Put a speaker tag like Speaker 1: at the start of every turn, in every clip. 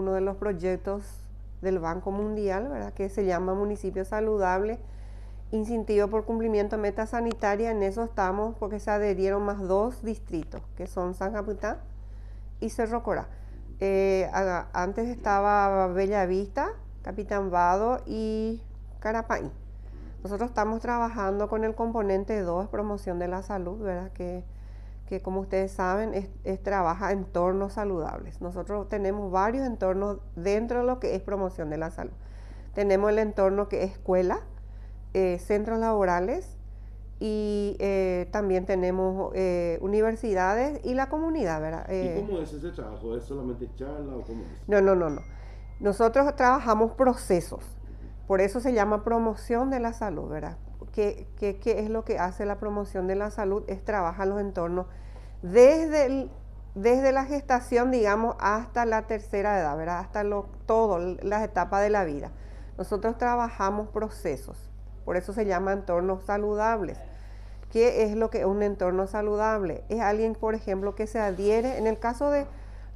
Speaker 1: uno de los proyectos del Banco Mundial, ¿verdad? que se llama Municipio Saludable, incentivo por cumplimiento de meta sanitaria, en eso estamos porque se adherieron más dos distritos, que son San Capitán y Cerro Corá. Eh, antes estaba Bellavista, Capitán Vado y Carapaí. Nosotros estamos trabajando con el componente 2, promoción de la salud, ¿verdad? Que que como ustedes saben es, es trabaja entornos saludables. Nosotros tenemos varios entornos dentro de lo que es promoción de la salud. Tenemos el entorno que es escuela, eh, centros laborales y eh, también tenemos eh, universidades y la comunidad, ¿verdad? ¿Y cómo es ese trabajo? ¿Es solamente charla o cómo es? No, no, no, no. Nosotros trabajamos procesos, por eso se llama promoción de la salud, ¿verdad? ¿Qué es lo que hace la promoción de la salud, es trabajar los entornos desde, desde la gestación, digamos, hasta la tercera edad, ¿verdad? Hasta todas las etapas de la vida. Nosotros trabajamos procesos, por eso se llama entornos saludables. ¿Qué es lo que es un entorno saludable? Es alguien, por ejemplo, que se adhiere, en el caso de,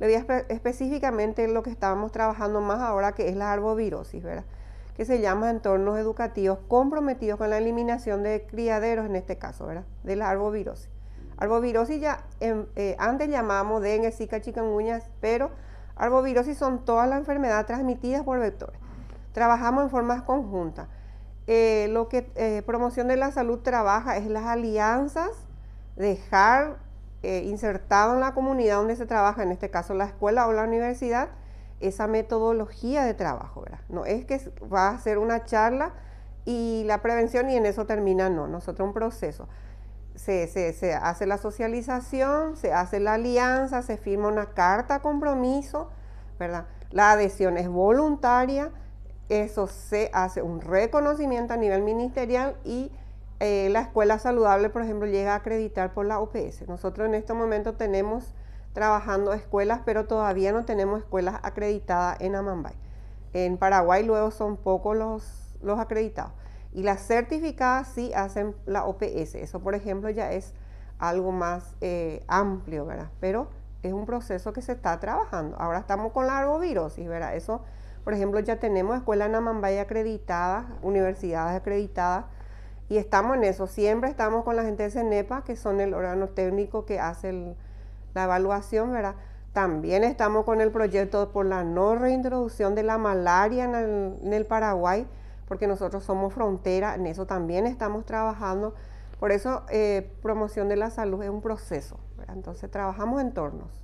Speaker 1: le específicamente lo que estábamos trabajando más ahora, que es la arbovirosis, ¿verdad? que se llama entornos educativos comprometidos con la eliminación de criaderos, en este caso, ¿verdad? De la arbovirosis. Arbovirosis ya em, eh, antes llamamos dengue, zika, chikungunya, pero arbovirosis son todas las enfermedades transmitidas por vectores. Trabajamos en formas conjuntas. Eh, lo que eh, Promoción de la Salud trabaja es las alianzas, dejar insertado en la comunidad donde se trabaja, en este caso la escuela o la universidad, esa metodología de trabajo, ¿verdad? No es que va a ser una charla y la prevención y en eso termina, no, nosotros un proceso. Se, hace la socialización, se hace la alianza, se firma una carta compromiso, ¿verdad? La adhesión es voluntaria, eso se hace un reconocimiento a nivel ministerial y eh, la escuela saludable, por ejemplo, llega a acreditar por la OPS. Nosotros en este momento tenemos trabajando escuelas, pero todavía no tenemos escuelas acreditadas en Amambay. En Paraguay luego son pocos los, los acreditados. Y las certificadas sí hacen la OPS. Eso, por ejemplo, ya es algo más eh, amplio, ¿verdad? Pero es un proceso que se está trabajando. Ahora estamos con la arbovirosis, ¿verdad? Eso, por ejemplo, ya tenemos escuelas en Amambay acreditadas, universidades acreditadas, y estamos en eso. Siempre estamos con la gente de CENEPA, que son el órgano técnico que hace el, la evaluación, ¿verdad? También estamos con el proyecto por la no reintroducción de la malaria en el, Paraguay, porque nosotros somos frontera, en eso también estamos trabajando. Por eso eh, promoción de la salud es un proceso, ¿verdad? entonces trabajamos en tornos.